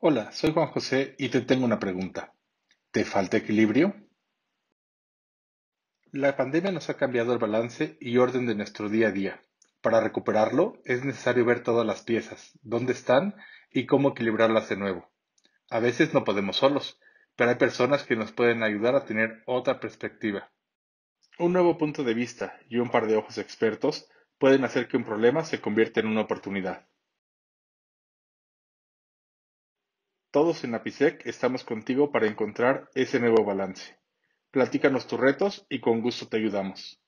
Hola, soy Juan José y te tengo una pregunta. ¿Te falta equilibrio? La pandemia nos ha cambiado el balance y orden de nuestro día a día. Para recuperarlo es necesario ver todas las piezas, dónde están y cómo equilibrarlas de nuevo. A veces no podemos solos, pero hay personas que nos pueden ayudar a tener otra perspectiva. Un nuevo punto de vista y un par de ojos expertos pueden hacer que un problema se convierta en una oportunidad. Todos en Apisec estamos contigo para encontrar ese nuevo balance. Platícanos tus retos y con gusto te ayudamos.